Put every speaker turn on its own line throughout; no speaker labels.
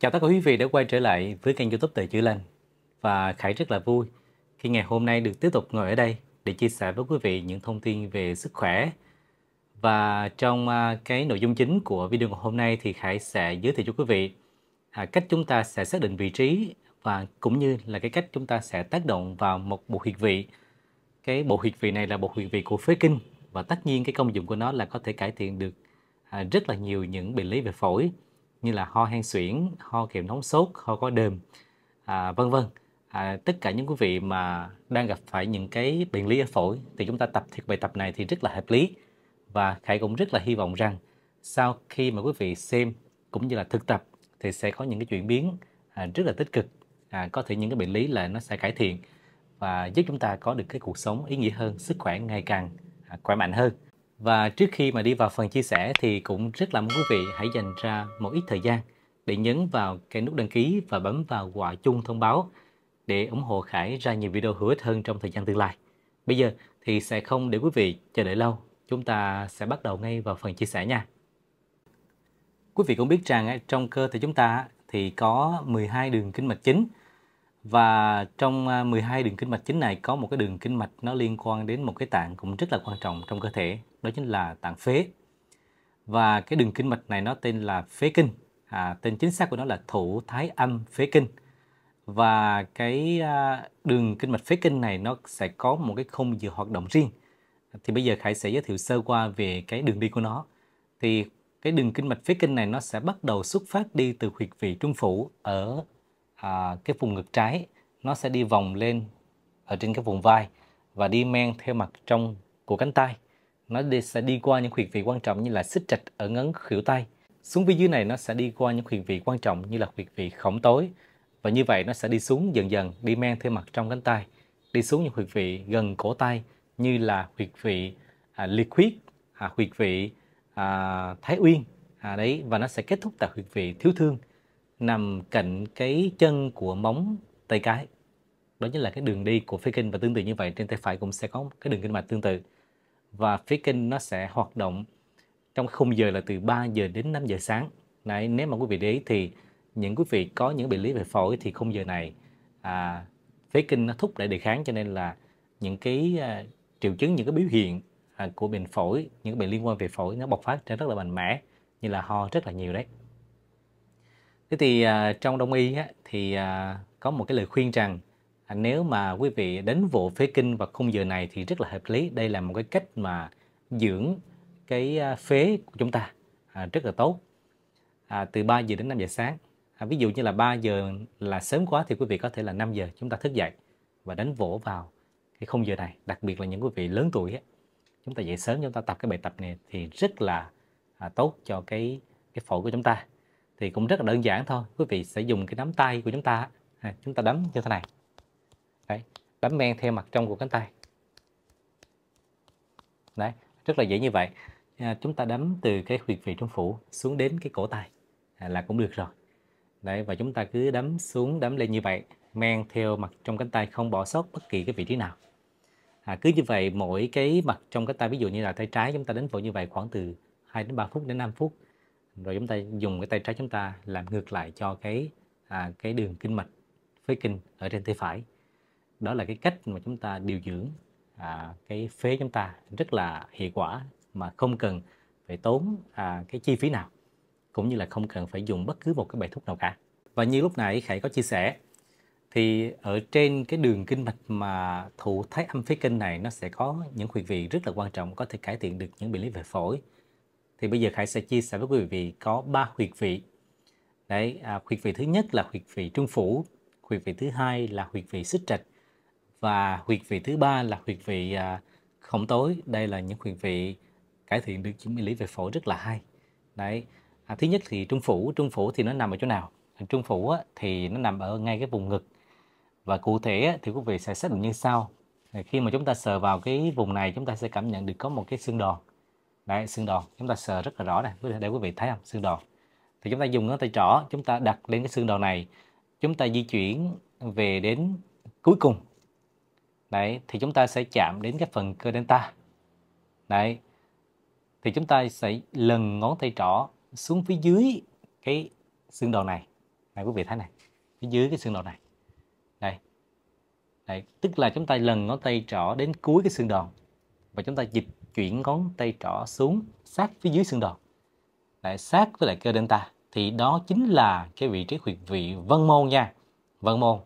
Chào tất cả quý vị đã quay trở lại với kênh youtube Tề Chữ Lành Và Khải rất là vui khi ngày hôm nay được tiếp tục ngồi ở đây để chia sẻ với quý vị những thông tin về sức khỏe Và trong à, cái nội dung chính của video ngày hôm nay thì Khải sẽ giới thiệu cho quý vị à, cách chúng ta sẽ xác định vị trí và cũng như là cái cách chúng ta sẽ tác động vào một bộ huyệt vị Cái bộ huyệt vị này là bộ huyệt vị của phế kinh và tất nhiên cái công dụng của nó là có thể cải thiện được à, rất là nhiều những bệnh lý về phổi như là ho hen suyễn, ho kèm nóng sốt, ho có đờm, à, vân vân. À, tất cả những quý vị mà đang gặp phải những cái bệnh lý ở phổi thì chúng ta tập thiệt bài tập này thì rất là hợp lý và Khải cũng rất là hy vọng rằng sau khi mà quý vị xem cũng như là thực tập thì sẽ có những cái chuyển biến à, rất là tích cực à, có thể những cái bệnh lý là nó sẽ cải thiện và giúp chúng ta có được cái cuộc sống ý nghĩa hơn sức khỏe ngày càng à, khỏe mạnh hơn và trước khi mà đi vào phần chia sẻ thì cũng rất là mong quý vị hãy dành ra một ít thời gian để nhấn vào cái nút đăng ký và bấm vào quả chuông thông báo để ủng hộ Khải ra nhiều video hữu ích hơn trong thời gian tương lai. Bây giờ thì sẽ không để quý vị chờ đợi lâu, chúng ta sẽ bắt đầu ngay vào phần chia sẻ nha. Quý vị cũng biết rằng trong cơ thể chúng ta thì có 12 đường kinh mạch chính và trong 12 à, đường kinh mạch chính này có một cái đường kinh mạch nó liên quan đến một cái tạng cũng rất là quan trọng trong cơ thể đó chính là tạng phế và cái đường kinh mạch này nó tên là phế kinh à, tên chính xác của nó là thủ thái âm phế kinh và cái à, đường kinh mạch phế kinh này nó sẽ có một cái khung giờ hoạt động riêng thì bây giờ khải sẽ giới thiệu sơ qua về cái đường đi của nó thì cái đường kinh mạch phế kinh này nó sẽ bắt đầu xuất phát đi từ huyệt vị trung phủ ở à, cái vùng ngực trái nó sẽ đi vòng lên ở trên cái vùng vai và đi men theo mặt trong của cánh tay nó đi, sẽ đi qua những huyệt vị quan trọng như là xích trạch ở ngấn khuỷu tay xuống phía dưới này nó sẽ đi qua những huyệt vị quan trọng như là huyệt vị khổng tối và như vậy nó sẽ đi xuống dần dần đi men theo mặt trong cánh tay đi xuống những huyệt vị gần cổ tay như là huyệt vị à, liệt huyết à, huyệt vị à, thái uyên à, đấy và nó sẽ kết thúc tại huyệt vị thiếu thương nằm cạnh cái chân của móng tay cái đó chính là cái đường đi của phế kinh và tương tự như vậy trên tay phải cũng sẽ có cái đường kinh mạch tương tự và phế kinh nó sẽ hoạt động trong khung giờ là từ 3 giờ đến 5 giờ sáng Đấy, nếu mà quý vị để ý thì những quý vị có những bệnh lý về phổi thì khung giờ này à, phế kinh nó thúc đẩy đề kháng cho nên là những cái à, triệu chứng những cái biểu hiện à, của bệnh phổi những cái bệnh liên quan về phổi nó bộc phát ra rất là mạnh mẽ như là ho rất là nhiều đấy thế thì à, trong đông y á, thì à, có một cái lời khuyên rằng à, nếu mà quý vị đến vụ phế kinh vào khung giờ này thì rất là hợp lý đây là một cái cách mà dưỡng cái à, phế của chúng ta à, rất là tốt à, từ 3 giờ đến 5 giờ sáng à, ví dụ như là 3 giờ là sớm quá thì quý vị có thể là 5 giờ chúng ta thức dậy và đánh vỗ vào cái khung giờ này đặc biệt là những quý vị lớn tuổi ấy, chúng ta dậy sớm chúng ta tập cái bài tập này thì rất là à, tốt cho cái cái phổi của chúng ta thì cũng rất là đơn giản thôi quý vị sẽ dùng cái nắm tay của chúng ta à, chúng ta đấm như thế này đấy đấm men theo mặt trong của cánh tay đấy rất là dễ như vậy à, chúng ta đấm từ cái huyệt vị trung phủ xuống đến cái cổ tay à, là cũng được rồi đấy và chúng ta cứ đấm xuống đấm lên như vậy men theo mặt trong cánh tay không bỏ sót bất kỳ cái vị trí nào à, cứ như vậy mỗi cái mặt trong cánh tay ví dụ như là tay trái chúng ta đánh vỗ như vậy khoảng từ 2 đến 3 phút đến 5 phút rồi chúng ta dùng cái tay trái chúng ta làm ngược lại cho cái à, cái đường kinh mạch phế kinh ở trên tay phải đó là cái cách mà chúng ta điều dưỡng à, cái phế chúng ta rất là hiệu quả mà không cần phải tốn à, cái chi phí nào cũng như là không cần phải dùng bất cứ một cái bài thuốc nào cả và như lúc nãy khải có chia sẻ thì ở trên cái đường kinh mạch mà thụ thái âm phế kinh này nó sẽ có những huyệt vị rất là quan trọng có thể cải thiện được những bệnh lý về phổi thì bây giờ Khải sẽ chia sẻ với quý vị có ba huyệt vị. Đấy, à, huyệt vị thứ nhất là huyệt vị trung phủ, huyệt vị thứ hai là huyệt vị xích trạch và huyệt vị thứ ba là huyệt vị à, khổng tối. Đây là những huyệt vị cải thiện được chứng minh lý về phổi rất là hay. Đấy, à, thứ nhất thì trung phủ, trung phủ thì nó nằm ở chỗ nào? À, trung phủ á, thì nó nằm ở ngay cái vùng ngực và cụ thể á, thì quý vị sẽ xác định như sau. Khi mà chúng ta sờ vào cái vùng này chúng ta sẽ cảm nhận được có một cái xương đòn đấy xương đòn chúng ta sờ rất là rõ này để quý vị thấy không xương đòn thì chúng ta dùng ngón tay trỏ chúng ta đặt lên cái xương đòn này chúng ta di chuyển về đến cuối cùng đấy thì chúng ta sẽ chạm đến cái phần cơ delta đấy thì chúng ta sẽ lần ngón tay trỏ xuống phía dưới cái xương đòn này này quý vị thấy này phía dưới cái xương đòn này đây đấy, tức là chúng ta lần ngón tay trỏ đến cuối cái xương đòn và chúng ta dịch chuyển ngón tay trỏ xuống sát phía dưới xương đòn lại sát với lại cơ delta thì đó chính là cái vị trí huyệt vị vân môn nha vân môn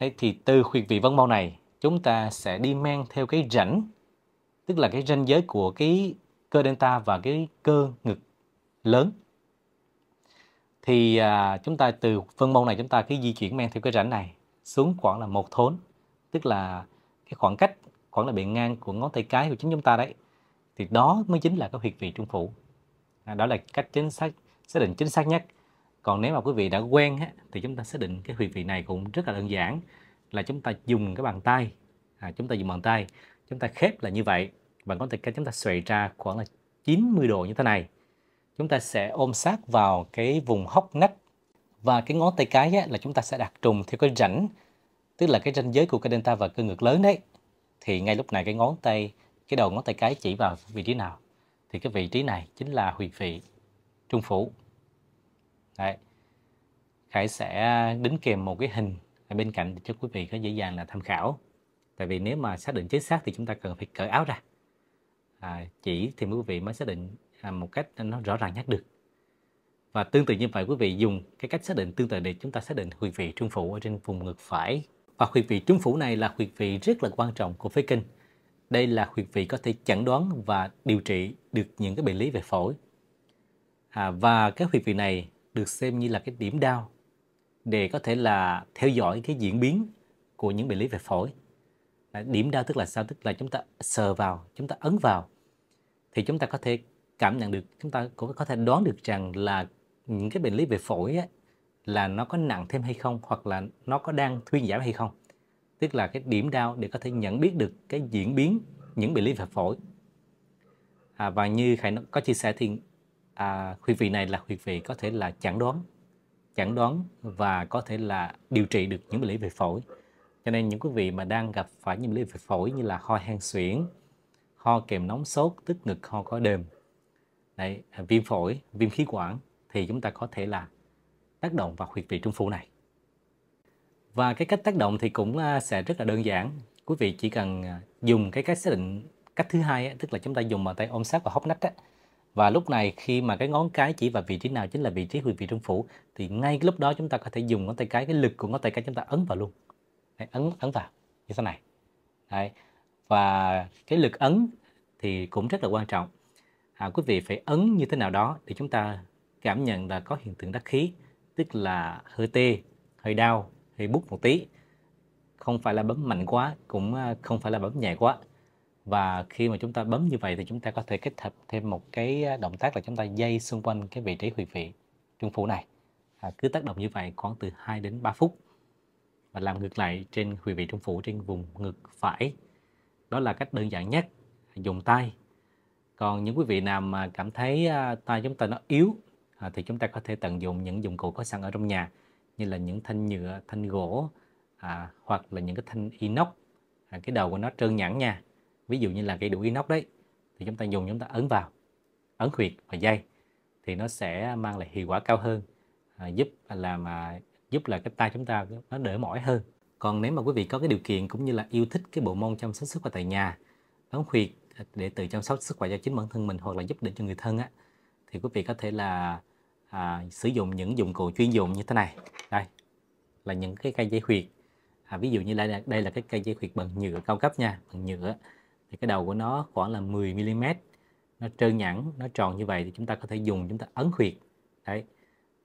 đấy thì từ huyệt vị vân môn này chúng ta sẽ đi men theo cái rãnh tức là cái ranh giới của cái cơ delta và cái cơ ngực lớn thì à, chúng ta từ vân môn này chúng ta cứ di chuyển men theo cái rãnh này xuống khoảng là một thốn tức là cái khoảng cách khoảng là bề ngang của ngón tay cái của chính chúng ta đấy thì đó mới chính là cái huyệt vị trung phủ à, đó là cách chính xác xác định chính xác nhất còn nếu mà quý vị đã quen á, thì chúng ta xác định cái huyệt vị này cũng rất là đơn giản là chúng ta dùng cái bàn tay à, chúng ta dùng bàn tay chúng ta khép là như vậy và ngón tay cái chúng ta xoay ra khoảng là 90 độ như thế này chúng ta sẽ ôm sát vào cái vùng hốc nách và cái ngón tay cái á, là chúng ta sẽ đặt trùng theo cái rãnh tức là cái ranh giới của cái delta và cơ ngực lớn đấy thì ngay lúc này cái ngón tay cái đầu ngón tay cái chỉ vào vị trí nào thì cái vị trí này chính là huyệt vị trung phủ Đấy. Khải sẽ đính kèm một cái hình ở bên cạnh để cho quý vị có dễ dàng là tham khảo tại vì nếu mà xác định chính xác thì chúng ta cần phải cởi áo ra à, chỉ thì quý vị mới xác định à, một cách nó rõ ràng nhất được và tương tự như vậy quý vị dùng cái cách xác định tương tự để chúng ta xác định huyệt vị trung phủ ở trên vùng ngực phải và huyệt vị trung phủ này là huyệt vị rất là quan trọng của phế kinh. Đây là huyệt vị có thể chẩn đoán và điều trị được những cái bệnh lý về phổi. À, và cái huyệt vị này được xem như là cái điểm đau để có thể là theo dõi cái diễn biến của những bệnh lý về phổi. À, điểm đau tức là sao? Tức là chúng ta sờ vào, chúng ta ấn vào thì chúng ta có thể cảm nhận được, chúng ta cũng có thể đoán được rằng là những cái bệnh lý về phổi ấy, là nó có nặng thêm hay không hoặc là nó có đang thuyên giảm hay không tức là cái điểm đau để có thể nhận biết được cái diễn biến những bệnh lý về phổi à, và như khải có chia sẻ thì à, huyệt vị này là huyệt vị có thể là chẩn đoán chẩn đoán và có thể là điều trị được những bệnh lý về phổi cho nên những quý vị mà đang gặp phải những bệnh lý về phổi như là ho hen suyễn ho kèm nóng sốt tức ngực ho có đờm Đấy, viêm phổi viêm khí quản thì chúng ta có thể là tác động vào huyệt vị trung phủ này. Và cái cách tác động thì cũng à, sẽ rất là đơn giản. Quý vị chỉ cần à, dùng cái cách xác định cách thứ hai tức là chúng ta dùng bàn tay ôm sát vào hốc nách và lúc này khi mà cái ngón cái chỉ vào vị trí nào chính là vị trí huyệt vị trung phủ thì ngay lúc đó chúng ta có thể dùng ngón tay cái cái lực của ngón tay cái chúng ta ấn vào luôn Đấy, ấn ấn vào như thế này Đấy. và cái lực ấn thì cũng rất là quan trọng à, quý vị phải ấn như thế nào đó để chúng ta cảm nhận là có hiện tượng đắc khí tức là hơi tê hơi đau hơi bút một tí không phải là bấm mạnh quá cũng à, không phải là bấm nhẹ quá và khi mà chúng ta bấm như vậy thì chúng ta có thể kết hợp thêm một cái à, động tác là chúng ta dây xung quanh cái vị trí huyệt vị trung phủ này à, cứ tác động như vậy khoảng từ 2 đến 3 phút và làm ngược lại trên huyệt vị trung phủ trên vùng ngực phải đó là cách đơn giản nhất dùng tay còn những quý vị nào mà cảm thấy à, tay chúng ta nó yếu à, thì chúng ta có thể tận dụng những dụng cụ có sẵn ở trong nhà như là những thanh nhựa, thanh gỗ à, hoặc là những cái thanh inox à, cái đầu của nó trơn nhẵn nha ví dụ như là cái đũa inox đấy thì chúng ta dùng chúng ta ấn vào ấn huyệt và dây thì nó sẽ mang lại hiệu quả cao hơn à, giúp làm à, giúp là cái tay chúng ta nó đỡ mỏi hơn còn nếu mà quý vị có cái điều kiện cũng như là yêu thích cái bộ môn chăm sóc sức khỏe tại nhà ấn huyệt à, để tự chăm sóc sức khỏe cho chính bản thân mình hoặc là giúp đỡ cho người thân á thì quý vị có thể là à, sử dụng những dụng cụ chuyên dụng như thế này đây là những cái cây dây khuyệt à, ví dụ như đây, đây là cái cây dây khuyệt bằng nhựa cao cấp nha bằng nhựa thì cái đầu của nó khoảng là 10 mm nó trơn nhẵn nó tròn như vậy thì chúng ta có thể dùng chúng ta ấn khuyệt đấy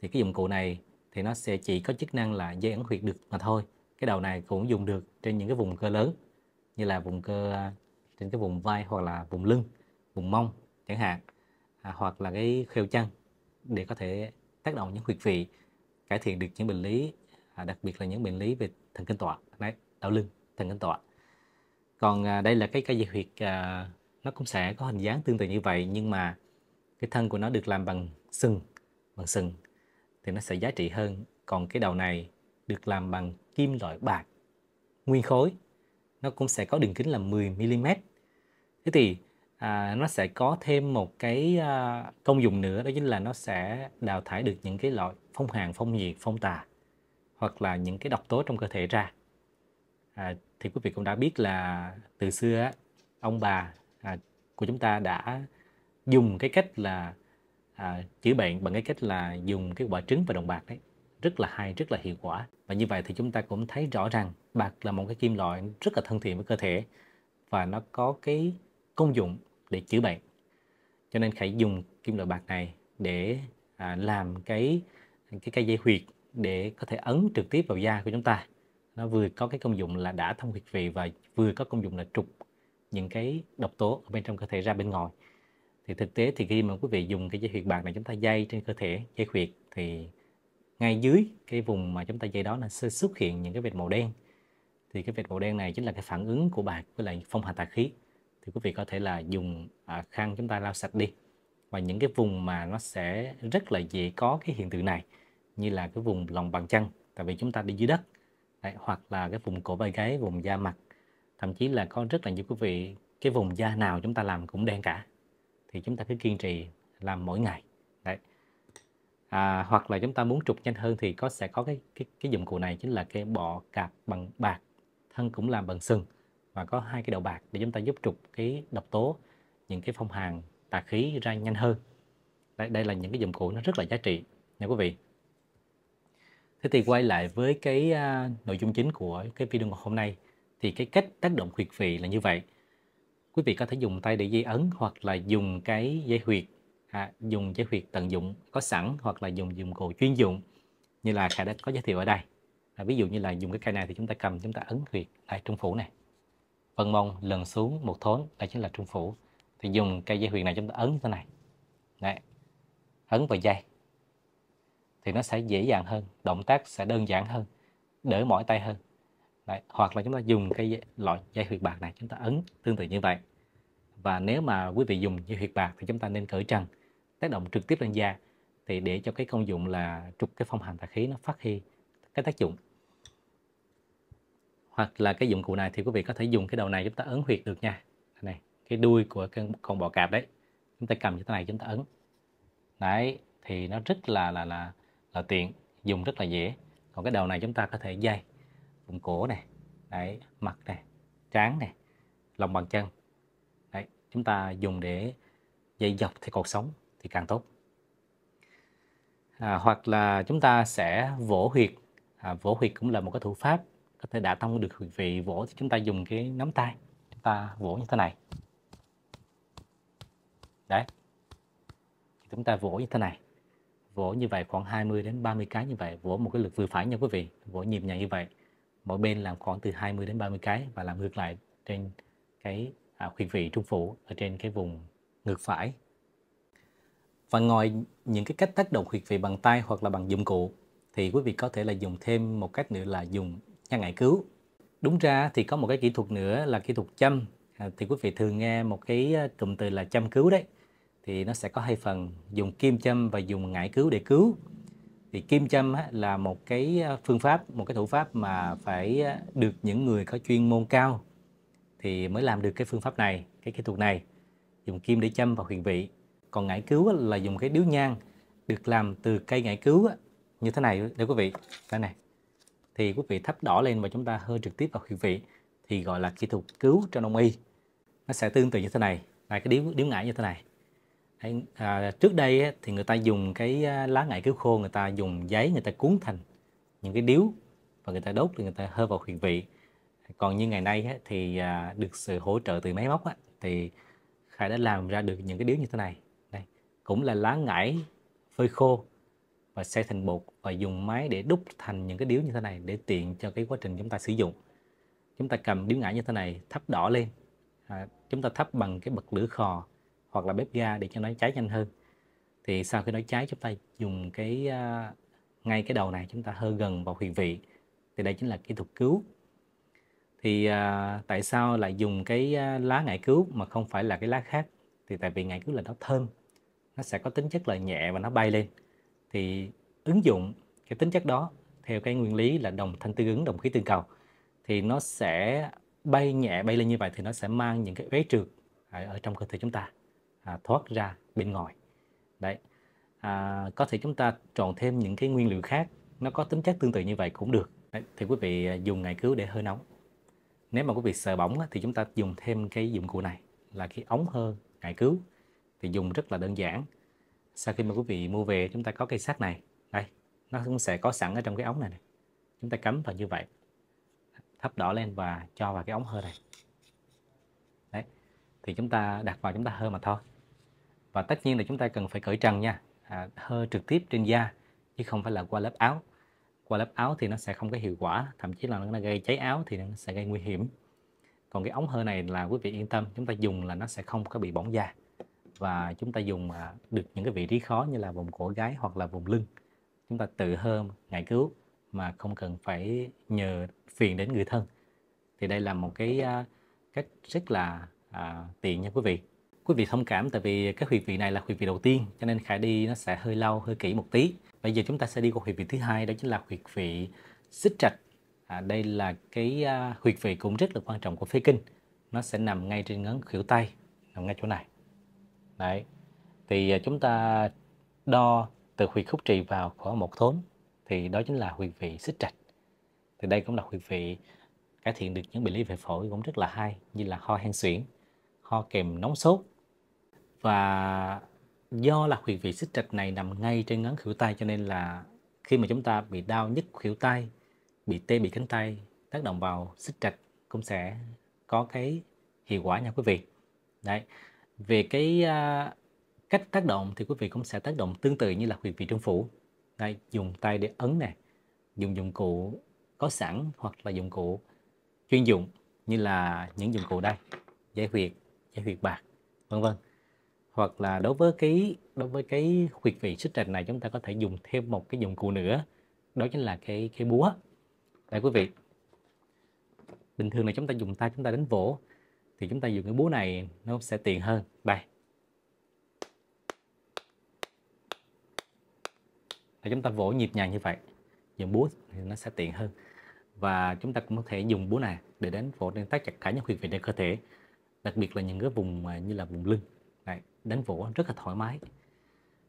thì cái dụng cụ này thì nó sẽ chỉ có chức năng là dây ấn khuyệt được mà thôi cái đầu này cũng dùng được trên những cái vùng cơ lớn như là vùng cơ à, trên cái vùng vai hoặc là vùng lưng vùng mông chẳng hạn à, hoặc là cái khêu chân để có thể tác động những huyệt vị cải thiện được những bệnh lý à, đặc biệt là những bệnh lý về thần kinh tọa đấy đau lưng thần kinh tọa còn à, đây là cái cái dây huyệt à, nó cũng sẽ có hình dáng tương tự như vậy nhưng mà cái thân của nó được làm bằng sừng bằng sừng thì nó sẽ giá trị hơn còn cái đầu này được làm bằng kim loại bạc nguyên khối nó cũng sẽ có đường kính là 10 mm thế thì à, nó sẽ có thêm một cái à, công dụng nữa đó chính là nó sẽ đào thải được những cái loại phong hàn, phong nhiệt, phong tà hoặc là những cái độc tố trong cơ thể ra. À, thì quý vị cũng đã biết là từ xưa ông bà à, của chúng ta đã dùng cái cách là à, chữa bệnh bằng cái cách là dùng cái quả trứng và đồng bạc đấy rất là hay rất là hiệu quả và như vậy thì chúng ta cũng thấy rõ ràng bạc là một cái kim loại rất là thân thiện với cơ thể và nó có cái công dụng để chữa bệnh cho nên hãy dùng kim loại bạc này để à, làm cái cái cây dây huyệt để có thể ấn trực tiếp vào da của chúng ta nó vừa có cái công dụng là đã thông huyệt vị và vừa có công dụng là trục những cái độc tố ở bên trong cơ thể ra bên ngoài thì thực tế thì khi mà quý vị dùng cái dây huyệt bạc này chúng ta dây trên cơ thể dây huyệt thì ngay dưới cái vùng mà chúng ta dây đó là sẽ xuất hiện những cái vệt màu đen thì cái vệt màu đen này chính là cái phản ứng của bạc với lại phong hòa tà khí thì quý vị có thể là dùng à, khăn chúng ta lau sạch đi và những cái vùng mà nó sẽ rất là dễ có cái hiện tượng này như là cái vùng lòng bàn chân tại vì chúng ta đi dưới đất Đấy, hoặc là cái vùng cổ vai gáy vùng da mặt thậm chí là có rất là nhiều quý vị cái vùng da nào chúng ta làm cũng đen cả thì chúng ta cứ kiên trì làm mỗi ngày Đấy. À, hoặc là chúng ta muốn trục nhanh hơn thì có sẽ có cái cái, cái dụng cụ này chính là cái bọ cạp bằng bạc thân cũng làm bằng sừng và có hai cái đầu bạc để chúng ta giúp trục cái độc tố những cái phong hàn tà khí ra nhanh hơn đây, đây là những cái dụng cụ nó rất là giá trị nha quý vị thế thì quay lại với cái à, nội dung chính của cái video ngày hôm nay thì cái cách tác động huyệt vị là như vậy quý vị có thể dùng tay để dây ấn hoặc là dùng cái dây huyệt à, dùng dây huyệt tận dụng có sẵn hoặc là dùng dụng cụ chuyên dụng như là khải đã có giới thiệu ở đây à, ví dụ như là dùng cái cây này thì chúng ta cầm chúng ta ấn huyệt lại trong phủ này Vân Mông lần xuống một thốn đây chính là trung phủ thì dùng cây dây huyền này chúng ta ấn như thế này Đấy. ấn vào dây thì nó sẽ dễ dàng hơn động tác sẽ đơn giản hơn đỡ mỏi tay hơn Đấy. hoặc là chúng ta dùng cái loại dây huyệt bạc này chúng ta ấn tương tự như vậy và nếu mà quý vị dùng dây huyệt bạc thì chúng ta nên cởi trần tác động trực tiếp lên da thì để cho cái công dụng là trục cái phong hành tà khí nó phát huy cái tác dụng hoặc là cái dụng cụ này thì quý vị có thể dùng cái đầu này chúng ta ấn huyệt được nha này cái đuôi của con, con bò cạp đấy chúng ta cầm như thế này chúng ta ấn đấy thì nó rất là là là là tiện dùng rất là dễ còn cái đầu này chúng ta có thể dây vùng cổ này đấy mặt này trán này lòng bàn chân đấy chúng ta dùng để dây dọc theo cột sống thì càng tốt à, hoặc là chúng ta sẽ vỗ huyệt à, vỗ huyệt cũng là một cái thủ pháp có thể đã thông được huyệt vị vỗ thì chúng ta dùng cái nắm tay chúng ta vỗ như thế này đấy chúng ta vỗ như thế này vỗ như vậy khoảng 20 đến 30 cái như vậy vỗ một cái lực vừa phải nha quý vị vỗ nhịp nhàng như vậy mỗi bên làm khoảng từ 20 đến 30 cái và làm ngược lại trên cái à, huyệt vị trung phủ ở trên cái vùng ngược phải và ngoài những cái cách tác động huyệt vị bằng tay hoặc là bằng dụng cụ thì quý vị có thể là dùng thêm một cách nữa là dùng nha ngải cứu đúng ra thì có một cái kỹ thuật nữa là kỹ thuật châm à, thì quý vị thường nghe một cái à, cụm từ là châm cứu đấy thì nó sẽ có hai phần dùng kim châm và dùng ngải cứu để cứu thì kim châm á, là một cái à, phương pháp một cái thủ pháp mà phải à, được những người có chuyên môn cao thì mới làm được cái phương pháp này cái kỹ thuật này dùng kim để châm vào huyền vị còn ngải cứu là dùng cái điếu nhang được làm từ cây ngải cứu như thế này đây quý vị đây này thì quý vị thắp đỏ lên và chúng ta hơi trực tiếp vào huyệt vị thì gọi là kỹ thuật cứu trong đông y nó sẽ tương tự như thế này là cái điếu điếu ngải như thế này à, trước đây thì người ta dùng cái à, lá ngải cứu khô người ta dùng giấy người ta cuốn thành những cái điếu và người ta đốt thì người ta hơi vào huyệt vị còn như ngày nay thì à, được sự hỗ trợ từ máy móc thì khai đã làm ra được những cái điếu như thế này đây cũng là lá ngải phơi khô và xay thành bột và dùng máy để đúc thành những cái điếu như thế này để tiện cho cái quá trình chúng ta sử dụng chúng ta cầm điếu ngải như thế này thắp đỏ lên à, chúng ta thắp bằng cái bật lửa khò hoặc là bếp ga để cho nó cháy nhanh hơn thì sau khi nó cháy chúng ta dùng cái à, ngay cái đầu này chúng ta hơi gần vào huyệt vị thì đây chính là kỹ thuật cứu thì à, tại sao lại dùng cái à, lá ngải cứu mà không phải là cái lá khác thì tại vì ngải cứu là nó thơm nó sẽ có tính chất là nhẹ và nó bay lên thì ứng dụng cái tính chất đó theo cái nguyên lý là đồng thanh tương ứng đồng khí tương cầu thì nó sẽ bay nhẹ bay lên như vậy thì nó sẽ mang những cái uế trượt à, ở trong cơ thể chúng ta à, thoát ra bên ngoài đấy à, có thể chúng ta trộn thêm những cái nguyên liệu khác nó có tính chất tương tự như vậy cũng được đấy, thì quý vị à, dùng ngải cứu để hơi nóng nếu mà quý vị sợ bỏng thì chúng ta dùng thêm cái dụng cụ này là cái ống hơ ngải cứu thì dùng rất là đơn giản sau khi mà quý vị mua về chúng ta có cây sắt này đây nó cũng sẽ có sẵn ở trong cái ống này, này. chúng ta cắm vào như vậy thấp đỏ lên và cho vào cái ống hơi này đấy thì chúng ta đặt vào chúng ta hơi mà thôi và tất nhiên là chúng ta cần phải cởi trần nha à, hơi trực tiếp trên da chứ không phải là qua lớp áo qua lớp áo thì nó sẽ không có hiệu quả thậm chí là nó gây cháy áo thì nó sẽ gây nguy hiểm còn cái ống hơi này là quý vị yên tâm chúng ta dùng là nó sẽ không có bị bỏng da và chúng ta dùng à, được những cái vị trí khó như là vùng cổ gáy hoặc là vùng lưng chúng ta tự hơn ngại cứu mà không cần phải nhờ phiền đến người thân thì đây là một cái à, cách rất là à, tiện nha quý vị quý vị thông cảm tại vì cái huyệt vị này là huyệt vị đầu tiên cho nên khải đi nó sẽ hơi lâu hơi kỹ một tí bây giờ chúng ta sẽ đi qua huyệt vị thứ hai đó chính là huyệt vị xích trạch à, đây là cái à, huyệt vị cũng rất là quan trọng của phế kinh nó sẽ nằm ngay trên ngón khuỷu tay nằm ngay chỗ này đấy thì à, chúng ta đo từ huyệt khúc trì vào khoảng một thốn thì đó chính là huyệt vị xích trạch thì đây cũng là huyệt vị cải thiện được những bệnh lý về phổi cũng rất là hay như là ho hen suyễn ho kèm nóng sốt và do là huyệt vị xích trạch này nằm ngay trên ngón khuỷu tay cho nên là khi mà chúng ta bị đau nhức khuỷu tay bị tê bị cánh tay tác động vào xích trạch cũng sẽ có cái hiệu quả nha quý vị đấy về cái à, cách tác động thì quý vị cũng sẽ tác động tương tự như là huyệt vị trung phủ Đây, dùng tay để ấn này dùng dụng cụ có sẵn hoặc là dụng cụ chuyên dụng như là những dụng cụ đây giải huyệt giải huyệt bạc vân vân hoặc là đối với cái đối với cái huyệt vị xích trạch này chúng ta có thể dùng thêm một cái dụng cụ nữa đó chính là cái cái búa đây quý vị bình thường là chúng ta dùng tay chúng ta đánh vỗ thì chúng ta dùng cái búa này nó sẽ tiện hơn đây và chúng ta vỗ nhịp nhàng như vậy dùng búa thì nó sẽ tiện hơn và chúng ta cũng có thể dùng búa này để đánh vỗ đến tác chặt cả những huyệt vị trên cơ thể đặc biệt là những cái vùng như là vùng lưng này đánh vỗ rất là thoải mái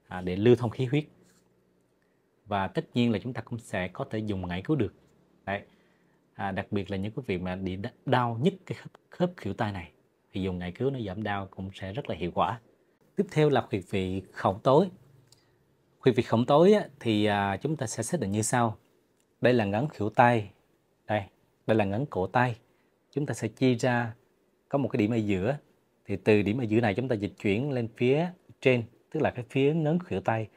à, để lưu thông khí huyết và tất nhiên là chúng ta cũng sẽ có thể dùng ngải cứu được Đấy, à, đặc biệt là những quý vị mà bị đau nhức cái khớp, khớp kiểu tay này thì dùng ngày cứu nó giảm đau cũng sẽ rất là hiệu quả tiếp theo là huyệt vị khổng tối huyệt vị khổng tối á, thì à, chúng ta sẽ xác định như sau đây là ngấn kiểu tay đây đây là ngấn cổ tay chúng ta sẽ chia ra có một cái điểm ở giữa thì từ điểm ở giữa này chúng ta dịch chuyển lên phía trên tức là cái phía ngấn khuỷu tay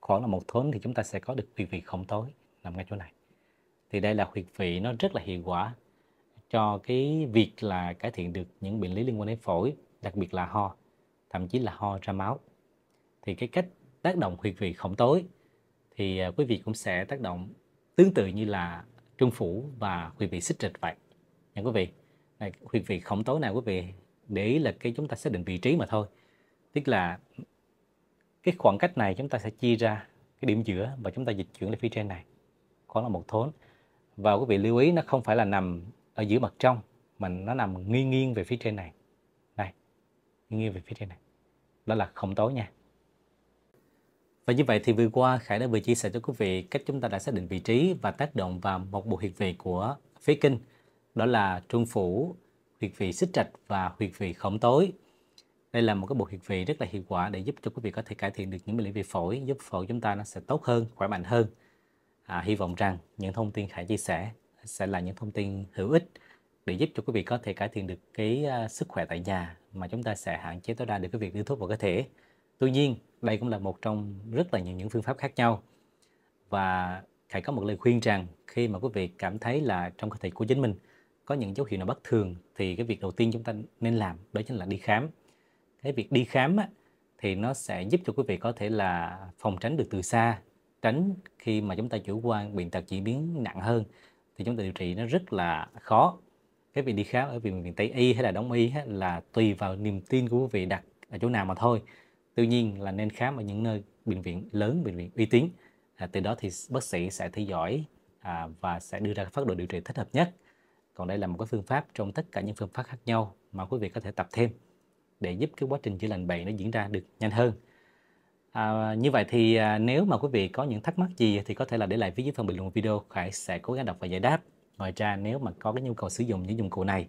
khoảng là một thốn thì chúng ta sẽ có được huyệt vị khổng tối nằm ngay chỗ này thì đây là huyệt vị nó rất là hiệu quả cho cái việc là cải thiện được những bệnh lý liên quan đến phổi đặc biệt là ho thậm chí là ho ra máu thì cái cách tác động huyệt vị khổng tối thì à, quý vị cũng sẽ tác động tương tự như là trung phủ và huyệt vị xích trịch vậy nha quý vị này, huyệt vị khổng tối nào quý vị để ý là cái chúng ta xác định vị trí mà thôi tức là cái khoảng cách này chúng ta sẽ chia ra cái điểm giữa và chúng ta dịch chuyển lên phía trên này khoảng là một thốn và quý vị lưu ý nó không phải là nằm ở giữa mặt trong mà nó nằm nghiêng nghiêng về phía trên này này nghiêng về phía trên này đó là không tối nha và như vậy thì vừa qua Khải đã vừa chia sẻ cho quý vị cách chúng ta đã xác định vị trí và tác động vào một bộ huyệt vị của phế kinh đó là trung phủ, huyệt vị xích trạch và huyệt vị khổng tối. Đây là một cái bộ huyệt vị rất là hiệu quả để giúp cho quý vị có thể cải thiện được những bệnh lý về phổi, giúp phổi chúng ta nó sẽ tốt hơn, khỏe mạnh hơn à, hy vọng rằng những thông tin Khải chia sẻ sẽ là những thông tin hữu ích để giúp cho quý vị có thể cải thiện được cái uh, sức khỏe tại nhà mà chúng ta sẽ hạn chế tối đa được cái việc đưa thuốc vào cơ thể. Tuy nhiên, đây cũng là một trong rất là nhiều những phương pháp khác nhau. Và Khải có một lời khuyên rằng khi mà quý vị cảm thấy là trong cơ thể của chính mình có những dấu hiệu nào bất thường thì cái việc đầu tiên chúng ta nên làm đó chính là đi khám. Cái việc đi khám á, thì nó sẽ giúp cho quý vị có thể là phòng tránh được từ xa tránh khi mà chúng ta chủ quan bệnh tật diễn biến nặng hơn thì chúng ta điều trị nó rất là khó cái việc đi khám ở viện miền tây y hay là đông y là tùy vào niềm tin của quý vị đặt ở chỗ nào mà thôi tuy nhiên là nên khám ở những nơi bệnh viện lớn bệnh viện uy tín à, từ đó thì bác sĩ sẽ theo dõi à, và sẽ đưa ra phát đồ điều trị thích hợp nhất còn đây là một cái phương pháp trong tất cả những phương pháp khác nhau mà quý vị có thể tập thêm để giúp cái quá trình chữa lành bệnh nó diễn ra được nhanh hơn À, như vậy thì à, nếu mà quý vị có những thắc mắc gì thì có thể là để lại phía dưới phần bình luận video Khải sẽ cố gắng đọc và giải đáp. Ngoài ra nếu mà có cái nhu cầu sử dụng những dụng cụ này,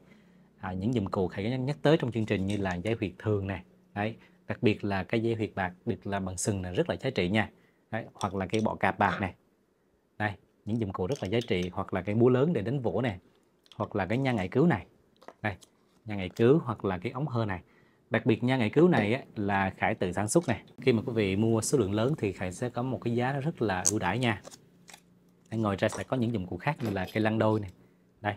à, những dụng cụ Khải nhắc tới trong chương trình như là dây huyệt thường này đấy, đặc biệt là cái dây huyệt bạc được làm bằng sừng là rất là giá trị nha, đấy, hoặc là cây bọ cạp bạc này, đây, những dụng cụ rất là giá trị hoặc là cái búa lớn để đánh vỗ này hoặc là cái nhang ngải cứu này, đây, nhang ngải cứu hoặc là cái ống hơ này đặc biệt nha ngải cứu này dạ. là khải tự sản xuất này khi mà quý vị mua số lượng lớn thì khải sẽ có một cái giá rất là ưu đãi nha đây, ngoài ra sẽ có những dụng cụ khác như là cây lăn đôi này đây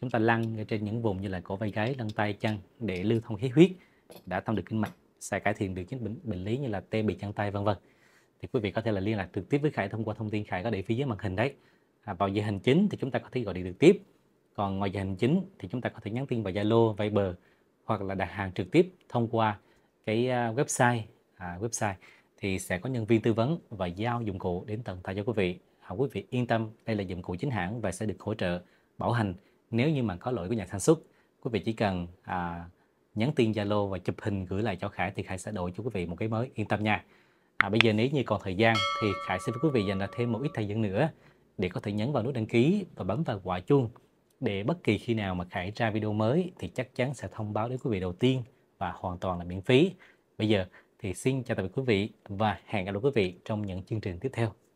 chúng ta lăn trên những vùng như là cổ vai gáy lăn tay chân để lưu thông khí huyết đã thông được kinh mạch sẽ cải thiện được những bệnh, bệnh lý như là tê bị chân tay vân vân thì quý vị có thể là liên lạc trực tiếp với khải thông qua thông tin khải có để phía dưới màn hình đấy à, vào giờ hành chính thì chúng ta có thể gọi điện trực tiếp còn ngoài giờ hành chính thì chúng ta có thể nhắn tin vào zalo viber hoặc là đặt hàng trực tiếp thông qua cái à, website à, website thì sẽ có nhân viên tư vấn và giao dụng cụ đến tận tay cho quý vị. À, quý vị yên tâm, đây là dụng cụ chính hãng và sẽ được hỗ trợ bảo hành nếu như mà có lỗi của nhà sản xuất. Quý vị chỉ cần à, nhắn tin Zalo và chụp hình gửi lại cho Khải thì Khải sẽ đổi cho quý vị một cái mới, yên tâm nha. À, bây giờ nếu như còn thời gian thì Khải xin quý vị dành ra thêm một ít thời gian nữa để có thể nhấn vào nút đăng ký và bấm vào quả chuông để bất kỳ khi nào mà Khải ra video mới thì chắc chắn sẽ thông báo đến quý vị đầu tiên và hoàn toàn là miễn phí. Bây giờ thì xin chào tạm biệt quý vị và hẹn gặp lại quý vị trong những chương trình tiếp theo.